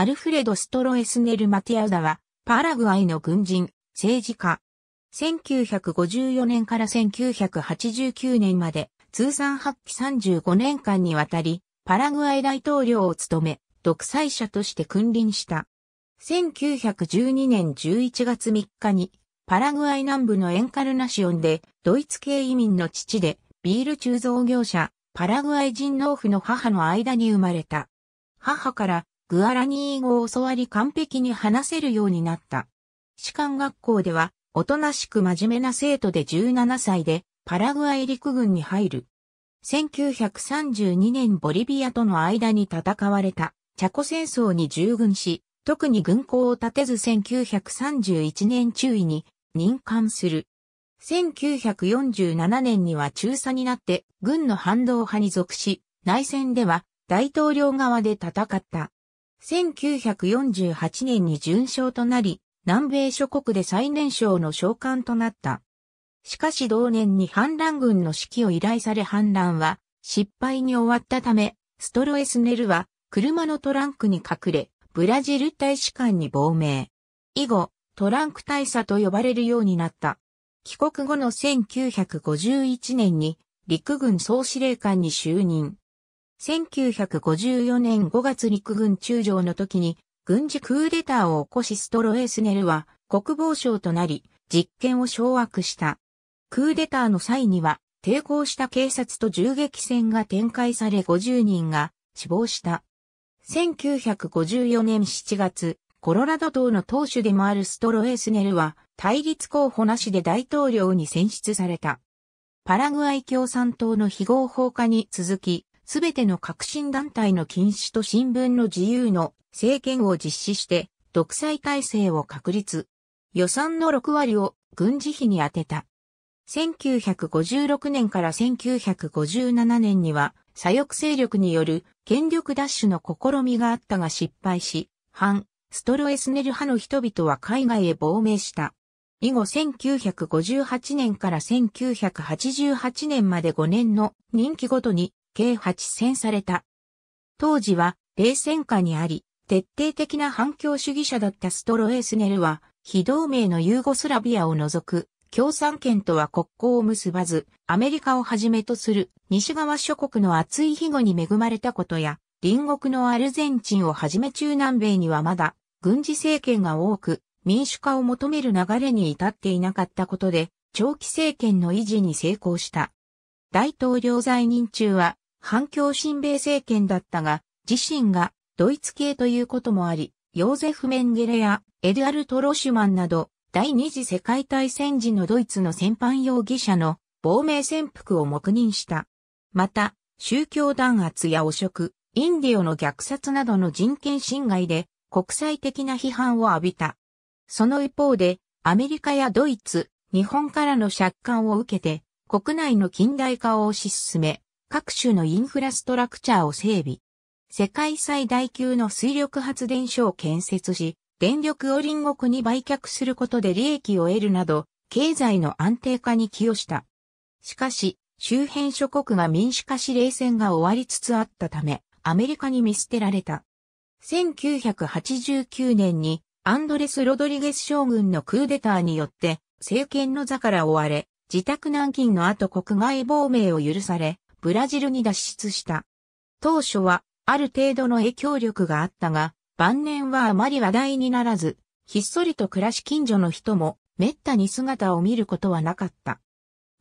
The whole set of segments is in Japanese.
アルフレド・ストロエスネル・マティアウダは、パラグアイの軍人、政治家。1954年から1989年まで、通算8期35年間にわたり、パラグアイ大統領を務め、独裁者として君臨した。1912年11月3日に、パラグアイ南部のエンカルナシオンで、ドイツ系移民の父で、ビール鋳造業者、パラグアイ人農夫の母の間に生まれた。母からグアラニー語を教わり完璧に話せるようになった。士官学校では、おとなしく真面目な生徒で17歳で、パラグアイ陸軍に入る。1932年ボリビアとの間に戦われた、チャコ戦争に従軍し、特に軍港を立てず1931年中尉に任官する。1947年には中佐になって軍の反動派に属し、内戦では大統領側で戦った。1948年に準将となり、南米諸国で最年少の召喚となった。しかし同年に反乱軍の指揮を依頼され反乱は失敗に終わったため、ストロエスネルは車のトランクに隠れ、ブラジル大使館に亡命。以後、トランク大佐と呼ばれるようになった。帰国後の1951年に陸軍総司令官に就任。1954年5月陸軍中将の時に軍事クーデターを起こしストロエスネルは国防省となり実権を掌握した。クーデターの際には抵抗した警察と銃撃戦が展開され50人が死亡した。1954年7月、コロラド島の党首でもあるストロエスネルは対立候補なしで大統領に選出された。パラグアイ共産党の非合法化に続き、すべての革新団体の禁止と新聞の自由の政権を実施して、独裁体制を確立。予算の6割を軍事費に充てた。1956年から1957年には、左翼勢力による権力奪取の試みがあったが失敗し、反、ストロエスネル派の人々は海外へ亡命した。以後1958年から1988年まで5年の任期ごとに計8戦された。当時は冷戦下にあり、徹底的な反共主義者だったストロエスネルは、非同盟のユーゴスラビアを除く共産圏とは国交を結ばず、アメリカをはじめとする西側諸国の厚い庇護に恵まれたことや、隣国のアルゼンチンをはじめ中南米にはまだ軍事政権が多く民主化を求める流れに至っていなかったことで長期政権の維持に成功した。大統領在任中は反共親米政権だったが、自身がドイツ系ということもあり、ヨーゼフ・メンゲレやエドアルト・ロシュマンなど、第二次世界大戦時のドイツの戦犯容疑者の亡命潜伏を黙認した。また、宗教弾圧や汚職、インディオの虐殺などの人権侵害で国際的な批判を浴びた。その一方で、アメリカやドイツ、日本からの借款を受けて、国内の近代化を推し進め、各種のインフラストラクチャーを整備。世界最大級の水力発電所を建設し、電力を隣国に売却することで利益を得るなど、経済の安定化に寄与した。しかし、周辺諸国が民主化し冷戦が終わりつつあったため、アメリカに見捨てられた。1989年にアンドレス・ロドリゲス将軍のクーデターによって政権の座から追われ、自宅軟禁の後国外亡命を許され、ブラジルに脱出した。当初はある程度の影響力があったが、晩年はあまり話題にならず、ひっそりと暮らし近所の人も滅多に姿を見ることはなかった。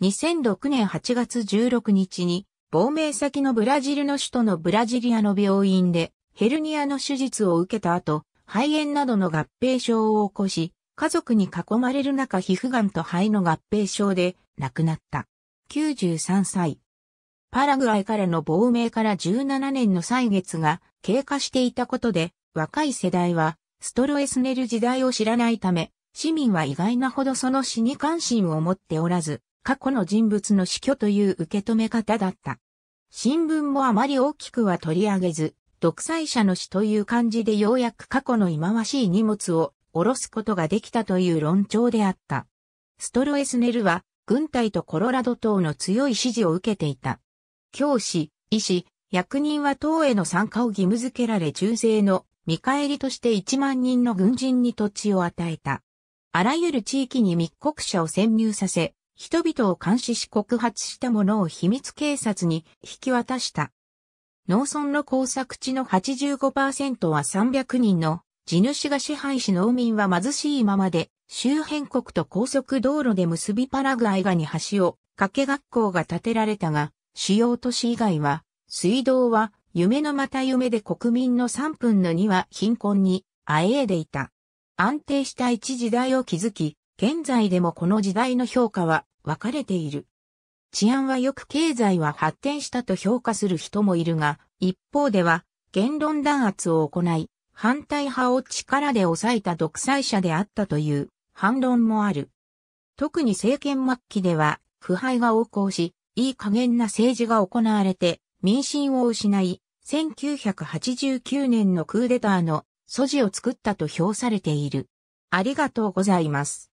2006年8月16日に、亡命先のブラジルの首都のブラジリアの病院でヘルニアの手術を受けた後、肺炎などの合併症を起こし、家族に囲まれる中皮膚がんと肺の合併症で亡くなった。93歳。パラグアイからの亡命から17年の歳月が経過していたことで、若い世代はストロエスネル時代を知らないため、市民は意外なほどその死に関心を持っておらず、過去の人物の死去という受け止め方だった。新聞もあまり大きくは取り上げず、独裁者の死という感じでようやく過去の忌まわしい荷物を下ろすことができたという論調であった。ストロエスネルは軍隊とコロラド等の強い支持を受けていた。教師、医師、役人は党への参加を義務付けられ中税の見返りとして1万人の軍人に土地を与えた。あらゆる地域に密告者を潜入させ、人々を監視し告発した者を秘密警察に引き渡した。農村の工作地の85%は300人の地主が支配し農民は貧しいままで、周辺国と高速道路で結びパラグアイガに橋を、掛け学校が建てられたが、主要都市以外は、水道は夢のまた夢で国民の3分の2は貧困にあえいでいた。安定した一時代を築き、現在でもこの時代の評価は分かれている。治安はよく経済は発展したと評価する人もいるが、一方では言論弾圧を行い、反対派を力で抑えた独裁者であったという反論もある。特に政権末期では腐敗が横行し、いい加減な政治が行われて民心を失い、1989年のクーデターの素地を作ったと評されている。ありがとうございます。